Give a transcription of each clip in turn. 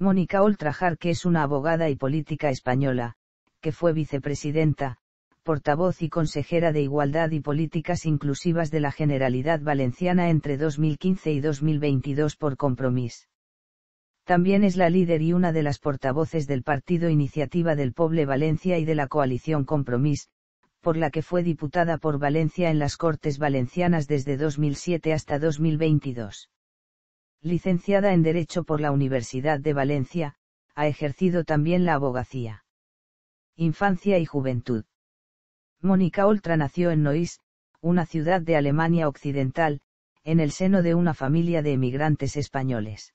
Mónica Oltrajar, que es una abogada y política española, que fue vicepresidenta, portavoz y consejera de Igualdad y Políticas Inclusivas de la Generalidad Valenciana entre 2015 y 2022 por Compromís. También es la líder y una de las portavoces del partido Iniciativa del Poble Valencia y de la coalición Compromís, por la que fue diputada por Valencia en las Cortes Valencianas desde 2007 hasta 2022 licenciada en Derecho por la Universidad de Valencia, ha ejercido también la abogacía. Infancia y Juventud. Mónica Oltra nació en Nois, una ciudad de Alemania Occidental, en el seno de una familia de emigrantes españoles.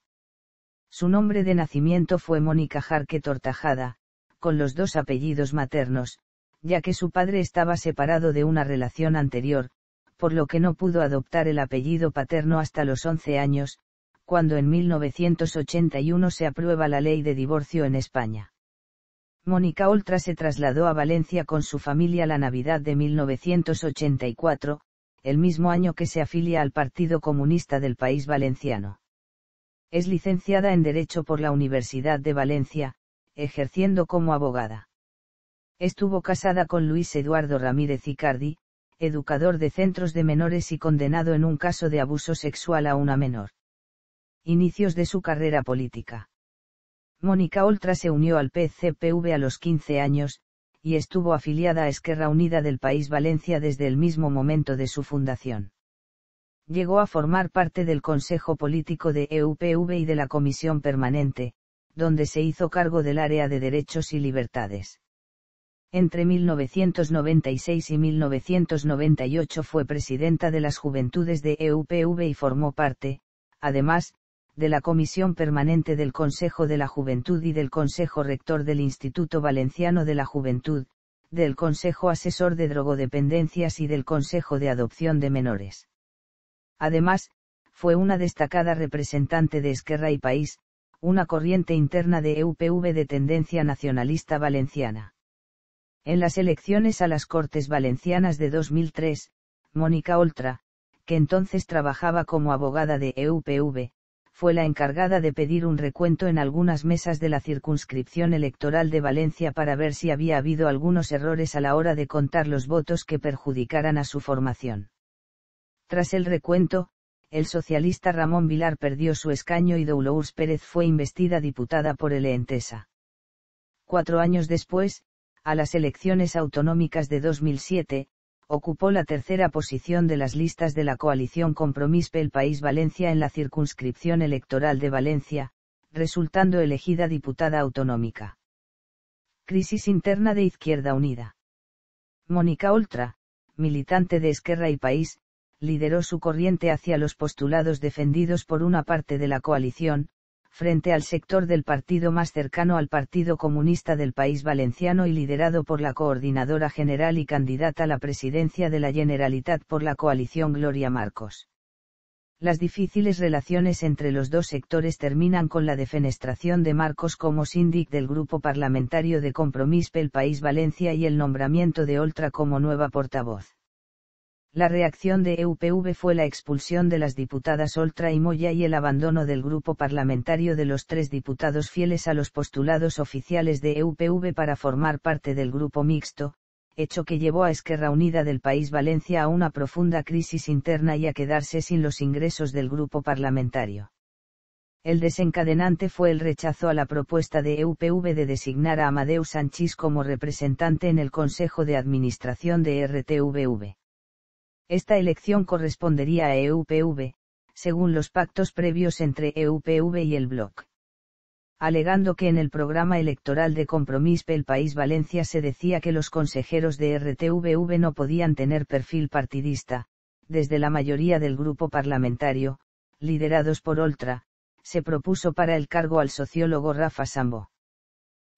Su nombre de nacimiento fue Mónica Jarque Tortajada, con los dos apellidos maternos, ya que su padre estaba separado de una relación anterior, por lo que no pudo adoptar el apellido paterno hasta los 11 años, cuando en 1981 se aprueba la ley de divorcio en España. Mónica Oltra se trasladó a Valencia con su familia la Navidad de 1984, el mismo año que se afilia al Partido Comunista del País Valenciano. Es licenciada en Derecho por la Universidad de Valencia, ejerciendo como abogada. Estuvo casada con Luis Eduardo Ramírez Icardi, educador de centros de menores y condenado en un caso de abuso sexual a una menor. Inicios de su carrera política. Mónica Oltra se unió al PCPV a los 15 años, y estuvo afiliada a Esquerra Unida del País Valencia desde el mismo momento de su fundación. Llegó a formar parte del Consejo Político de EUPV y de la Comisión Permanente, donde se hizo cargo del área de derechos y libertades. Entre 1996 y 1998 fue presidenta de las Juventudes de EUPV y formó parte, además, de la Comisión Permanente del Consejo de la Juventud y del Consejo Rector del Instituto Valenciano de la Juventud, del Consejo Asesor de Drogodependencias y del Consejo de Adopción de Menores. Además, fue una destacada representante de Esquerra y País, una corriente interna de EUPV de tendencia nacionalista valenciana. En las elecciones a las Cortes Valencianas de 2003, Mónica Oltra, que entonces trabajaba como abogada de EUPV, fue la encargada de pedir un recuento en algunas mesas de la circunscripción electoral de Valencia para ver si había habido algunos errores a la hora de contar los votos que perjudicaran a su formación. Tras el recuento, el socialista Ramón Vilar perdió su escaño y Doulours Pérez fue investida diputada por el ENTESA. Cuatro años después, a las elecciones autonómicas de 2007, ocupó la tercera posición de las listas de la coalición Compromís el País Valencia en la circunscripción electoral de Valencia, resultando elegida diputada autonómica. Crisis interna de Izquierda Unida. Mónica Oltra, militante de Esquerra y País, lideró su corriente hacia los postulados defendidos por una parte de la coalición, frente al sector del partido más cercano al Partido Comunista del País Valenciano y liderado por la coordinadora general y candidata a la presidencia de la Generalitat por la coalición Gloria Marcos. Las difíciles relaciones entre los dos sectores terminan con la defenestración de Marcos como síndic del grupo parlamentario de Compromís pel País Valencia y el nombramiento de Oltra como nueva portavoz. La reacción de EUPV fue la expulsión de las diputadas Oltra y Moya y el abandono del grupo parlamentario de los tres diputados fieles a los postulados oficiales de EUPV para formar parte del grupo mixto, hecho que llevó a Esquerra Unida del País Valencia a una profunda crisis interna y a quedarse sin los ingresos del grupo parlamentario. El desencadenante fue el rechazo a la propuesta de EUPV de designar a Amadeu Sánchez como representante en el Consejo de Administración de RTVV. Esta elección correspondería a EUPV, según los pactos previos entre EUPV y el Bloc. Alegando que en el programa electoral de compromiso el País Valencia se decía que los consejeros de RTVV no podían tener perfil partidista, desde la mayoría del grupo parlamentario, liderados por Oltra, se propuso para el cargo al sociólogo Rafa Sambo.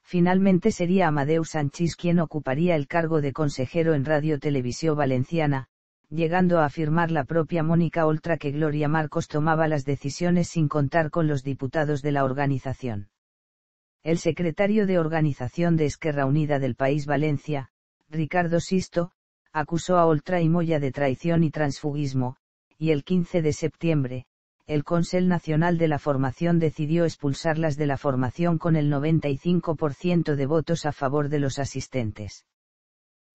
Finalmente sería Amadeu Sánchez quien ocuparía el cargo de consejero en Radio Televisión Valenciana, llegando a afirmar la propia Mónica Oltra que Gloria Marcos tomaba las decisiones sin contar con los diputados de la organización. El secretario de Organización de Esquerra Unida del País Valencia, Ricardo Sisto, acusó a Oltra y Moya de traición y transfugismo, y el 15 de septiembre, el Consell Nacional de la Formación decidió expulsarlas de la formación con el 95% de votos a favor de los asistentes.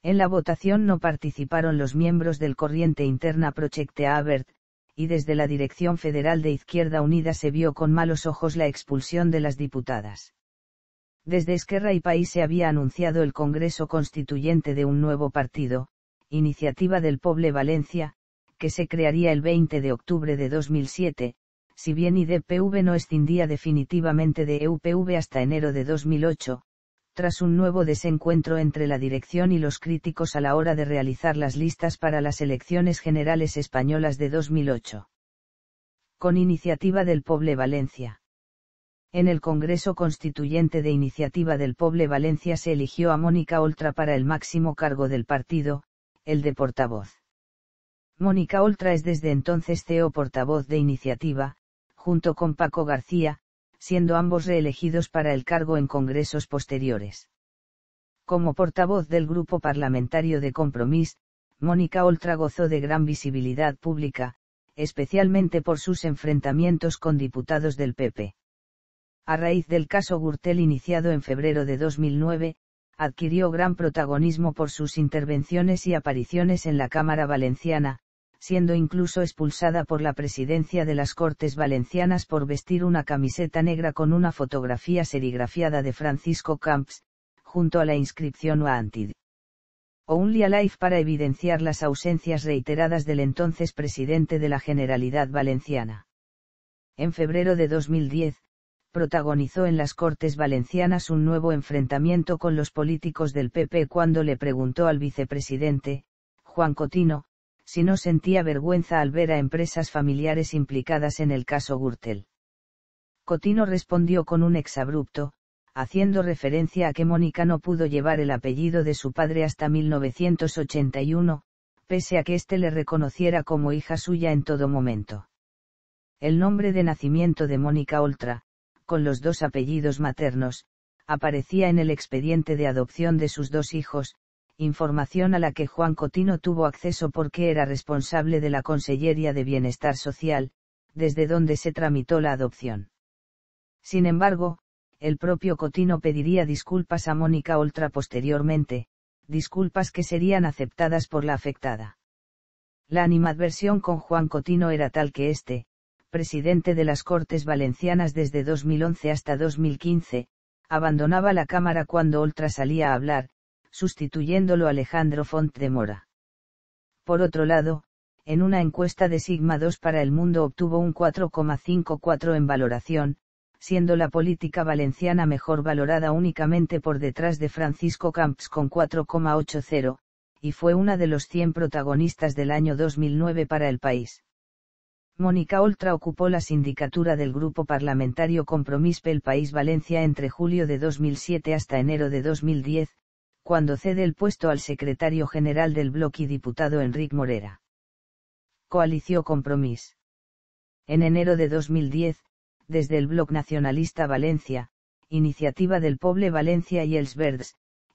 En la votación no participaron los miembros del Corriente Interna Projecte Abert, y desde la Dirección Federal de Izquierda Unida se vio con malos ojos la expulsión de las diputadas. Desde Esquerra y País se había anunciado el Congreso Constituyente de un nuevo partido, Iniciativa del Poble Valencia, que se crearía el 20 de octubre de 2007, si bien IDPV no escindía definitivamente de EUPV hasta enero de 2008, tras un nuevo desencuentro entre la dirección y los críticos a la hora de realizar las listas para las elecciones generales españolas de 2008. Con iniciativa del Poble Valencia. En el Congreso Constituyente de Iniciativa del Poble Valencia se eligió a Mónica Oltra para el máximo cargo del partido, el de portavoz. Mónica Oltra es desde entonces CEO portavoz de Iniciativa, junto con Paco García, siendo ambos reelegidos para el cargo en congresos posteriores. Como portavoz del grupo parlamentario de Compromís, Mónica Oltra gozó de gran visibilidad pública, especialmente por sus enfrentamientos con diputados del PP. A raíz del caso Gurtel iniciado en febrero de 2009, adquirió gran protagonismo por sus intervenciones y apariciones en la Cámara Valenciana, siendo incluso expulsada por la presidencia de las Cortes Valencianas por vestir una camiseta negra con una fotografía serigrafiada de Francisco Camps, junto a la inscripción o Only Alive para evidenciar las ausencias reiteradas del entonces presidente de la Generalidad Valenciana. En febrero de 2010, protagonizó en las Cortes Valencianas un nuevo enfrentamiento con los políticos del PP cuando le preguntó al vicepresidente, Juan Cotino, si no sentía vergüenza al ver a empresas familiares implicadas en el caso Gürtel. Cotino respondió con un exabrupto, haciendo referencia a que Mónica no pudo llevar el apellido de su padre hasta 1981, pese a que éste le reconociera como hija suya en todo momento. El nombre de nacimiento de Mónica Oltra, con los dos apellidos maternos, aparecía en el expediente de adopción de sus dos hijos, información a la que Juan Cotino tuvo acceso porque era responsable de la Consellería de Bienestar Social, desde donde se tramitó la adopción. Sin embargo, el propio Cotino pediría disculpas a Mónica Oltra posteriormente, disculpas que serían aceptadas por la afectada. La animadversión con Juan Cotino era tal que éste, presidente de las Cortes Valencianas desde 2011 hasta 2015, abandonaba la Cámara cuando Oltra salía a hablar, sustituyéndolo Alejandro Font de Mora. Por otro lado, en una encuesta de Sigma 2 para el mundo obtuvo un 4,54 en valoración, siendo la política valenciana mejor valorada únicamente por detrás de Francisco Camps con 4,80, y fue una de los 100 protagonistas del año 2009 para el país. Mónica Oltra ocupó la sindicatura del grupo parlamentario Compromispe el País Valencia entre julio de 2007 hasta enero de 2010, cuando cede el puesto al secretario general del bloque y diputado enrique Morera. Coalició Compromis. En enero de 2010, desde el Bloque Nacionalista Valencia, iniciativa del Poble Valencia y els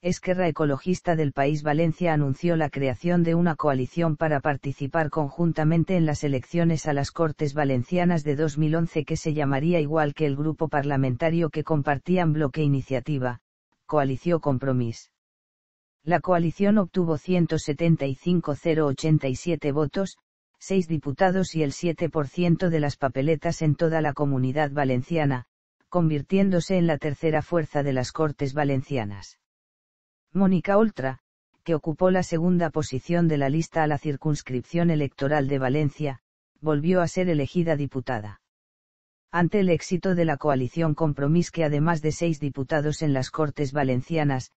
Esquerra Ecologista del País Valencia anunció la creación de una coalición para participar conjuntamente en las elecciones a las Cortes Valencianas de 2011 que se llamaría igual que el grupo parlamentario que compartían bloque iniciativa, coalició Compromis la coalición obtuvo 175.087 votos, 6 diputados y el 7% de las papeletas en toda la comunidad valenciana, convirtiéndose en la tercera fuerza de las Cortes valencianas. Mónica Oltra, que ocupó la segunda posición de la lista a la circunscripción electoral de Valencia, volvió a ser elegida diputada. Ante el éxito de la coalición Compromís que además de seis diputados en las Cortes Valencianas,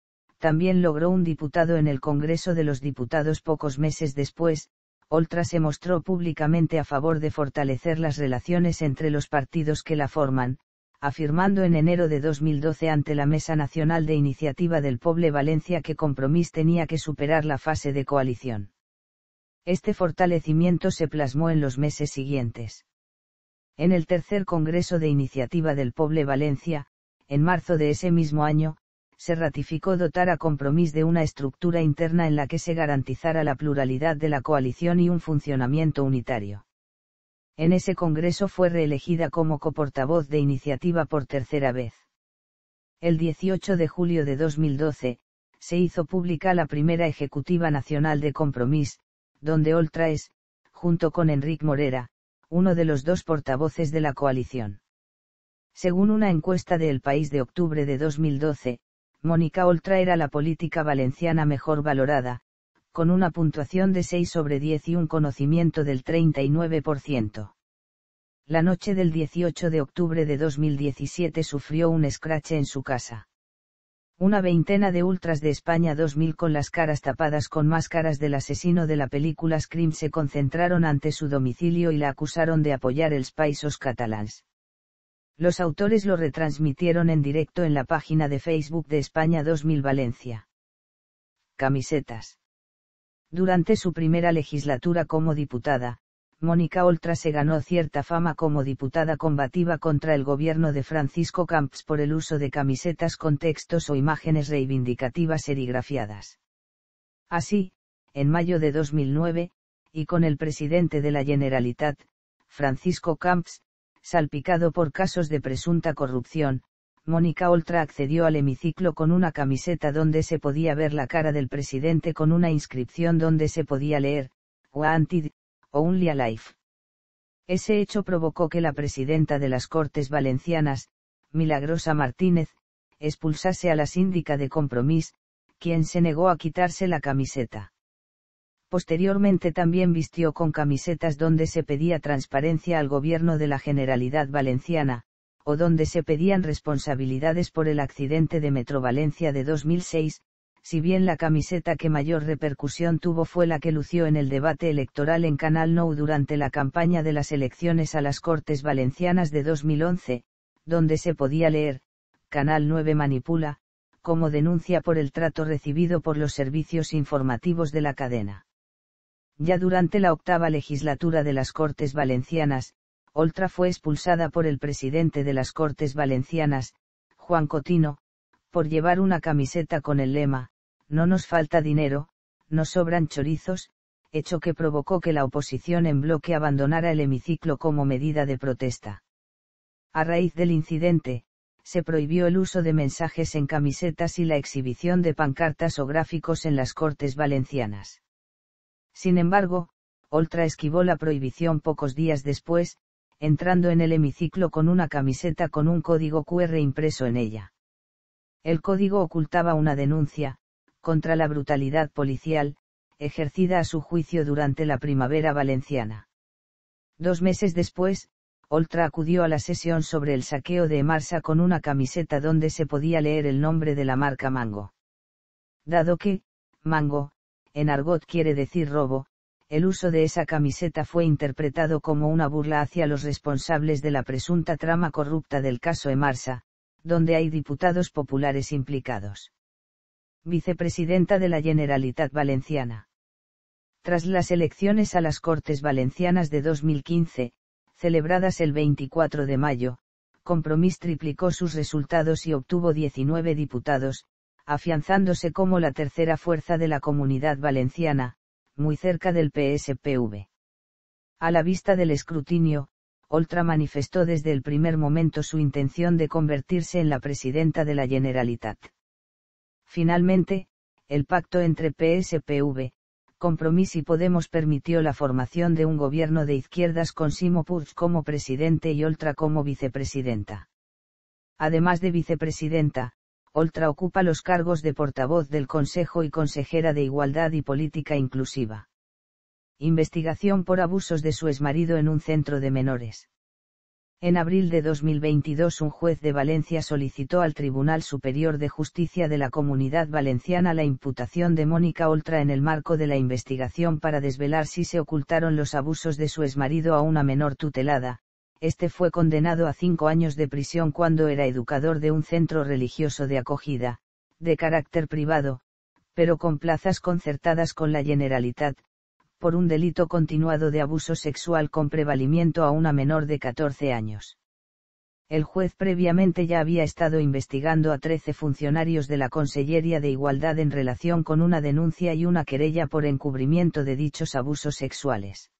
también logró un diputado en el Congreso de los Diputados pocos meses después, Oltra se mostró públicamente a favor de fortalecer las relaciones entre los partidos que la forman, afirmando en enero de 2012 ante la Mesa Nacional de Iniciativa del Poble Valencia que Compromís tenía que superar la fase de coalición. Este fortalecimiento se plasmó en los meses siguientes. En el tercer Congreso de Iniciativa del Poble Valencia, en marzo de ese mismo año, se ratificó dotar a Compromís de una estructura interna en la que se garantizara la pluralidad de la coalición y un funcionamiento unitario. En ese congreso fue reelegida como coportavoz de iniciativa por tercera vez. El 18 de julio de 2012, se hizo pública la primera ejecutiva nacional de Compromís, donde es, junto con Enric Morera, uno de los dos portavoces de la coalición. Según una encuesta de El País de octubre de 2012, Mónica Oltra era la política valenciana mejor valorada, con una puntuación de 6 sobre 10 y un conocimiento del 39%. La noche del 18 de octubre de 2017 sufrió un escrache en su casa. Una veintena de ultras de España 2000 con las caras tapadas con máscaras del asesino de la película Scream se concentraron ante su domicilio y la acusaron de apoyar el paisos catalans. Los autores lo retransmitieron en directo en la página de Facebook de España 2000 Valencia. Camisetas. Durante su primera legislatura como diputada, Mónica Oltra se ganó cierta fama como diputada combativa contra el gobierno de Francisco Camps por el uso de camisetas con textos o imágenes reivindicativas serigrafiadas. Así, en mayo de 2009, y con el presidente de la Generalitat, Francisco Camps, salpicado por casos de presunta corrupción, Mónica Oltra accedió al hemiciclo con una camiseta donde se podía ver la cara del presidente con una inscripción donde se podía leer, Wanted, Only Alive. Ese hecho provocó que la presidenta de las Cortes Valencianas, Milagrosa Martínez, expulsase a la síndica de Compromís, quien se negó a quitarse la camiseta. Posteriormente también vistió con camisetas donde se pedía transparencia al gobierno de la Generalidad Valenciana, o donde se pedían responsabilidades por el accidente de Metro Valencia de 2006, si bien la camiseta que mayor repercusión tuvo fue la que lució en el debate electoral en Canal Nou durante la campaña de las elecciones a las Cortes Valencianas de 2011, donde se podía leer, Canal 9 manipula, como denuncia por el trato recibido por los servicios informativos de la cadena. Ya durante la octava legislatura de las Cortes Valencianas, Oltra fue expulsada por el presidente de las Cortes Valencianas, Juan Cotino, por llevar una camiseta con el lema, no nos falta dinero, nos sobran chorizos, hecho que provocó que la oposición en bloque abandonara el hemiciclo como medida de protesta. A raíz del incidente, se prohibió el uso de mensajes en camisetas y la exhibición de pancartas o gráficos en las Cortes Valencianas. Sin embargo, Oltra esquivó la prohibición pocos días después, entrando en el hemiciclo con una camiseta con un código QR impreso en ella. El código ocultaba una denuncia, contra la brutalidad policial, ejercida a su juicio durante la primavera valenciana. Dos meses después, Oltra acudió a la sesión sobre el saqueo de Marsa con una camiseta donde se podía leer el nombre de la marca Mango. Dado que, Mango, en argot quiere decir robo, el uso de esa camiseta fue interpretado como una burla hacia los responsables de la presunta trama corrupta del caso Emarsa, donde hay diputados populares implicados. Vicepresidenta de la Generalitat Valenciana. Tras las elecciones a las Cortes Valencianas de 2015, celebradas el 24 de mayo, Compromís triplicó sus resultados y obtuvo 19 diputados, afianzándose como la tercera fuerza de la comunidad valenciana, muy cerca del PSPV. A la vista del escrutinio, Oltra manifestó desde el primer momento su intención de convertirse en la presidenta de la Generalitat. Finalmente, el pacto entre PSPV, Compromís y Podemos permitió la formación de un gobierno de izquierdas con Simo Puig como presidente y Oltra como vicepresidenta. Además de vicepresidenta, Oltra ocupa los cargos de portavoz del Consejo y consejera de Igualdad y Política Inclusiva. Investigación por abusos de su exmarido en un centro de menores. En abril de 2022 un juez de Valencia solicitó al Tribunal Superior de Justicia de la Comunidad Valenciana la imputación de Mónica Oltra en el marco de la investigación para desvelar si se ocultaron los abusos de su exmarido a una menor tutelada, este fue condenado a cinco años de prisión cuando era educador de un centro religioso de acogida, de carácter privado, pero con plazas concertadas con la Generalitat, por un delito continuado de abuso sexual con prevalimiento a una menor de 14 años. El juez previamente ya había estado investigando a 13 funcionarios de la Consellería de Igualdad en relación con una denuncia y una querella por encubrimiento de dichos abusos sexuales.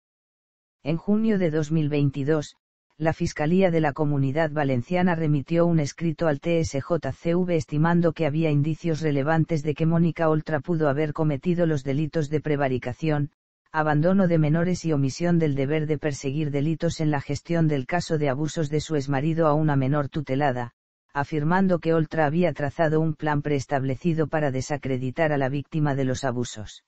En junio de 2022, la Fiscalía de la Comunidad Valenciana remitió un escrito al TSJCV estimando que había indicios relevantes de que Mónica Oltra pudo haber cometido los delitos de prevaricación, abandono de menores y omisión del deber de perseguir delitos en la gestión del caso de abusos de su exmarido a una menor tutelada, afirmando que Oltra había trazado un plan preestablecido para desacreditar a la víctima de los abusos.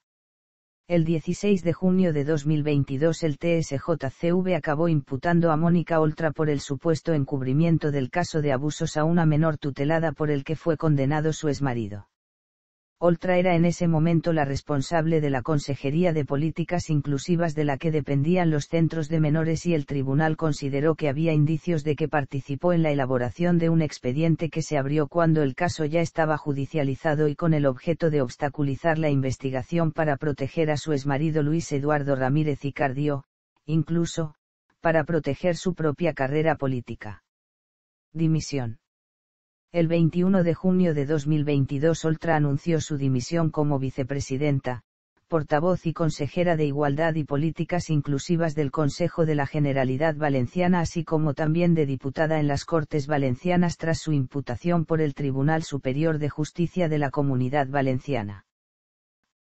El 16 de junio de 2022 el TSJCV acabó imputando a Mónica Oltra por el supuesto encubrimiento del caso de abusos a una menor tutelada por el que fue condenado su exmarido. Oltra era en ese momento la responsable de la Consejería de Políticas Inclusivas de la que dependían los centros de menores y el tribunal consideró que había indicios de que participó en la elaboración de un expediente que se abrió cuando el caso ya estaba judicializado y con el objeto de obstaculizar la investigación para proteger a su exmarido Luis Eduardo Ramírez y Cardio, incluso, para proteger su propia carrera política. Dimisión el 21 de junio de 2022 Oltra anunció su dimisión como vicepresidenta, portavoz y consejera de Igualdad y Políticas Inclusivas del Consejo de la Generalidad Valenciana, así como también de diputada en las Cortes Valencianas tras su imputación por el Tribunal Superior de Justicia de la Comunidad Valenciana.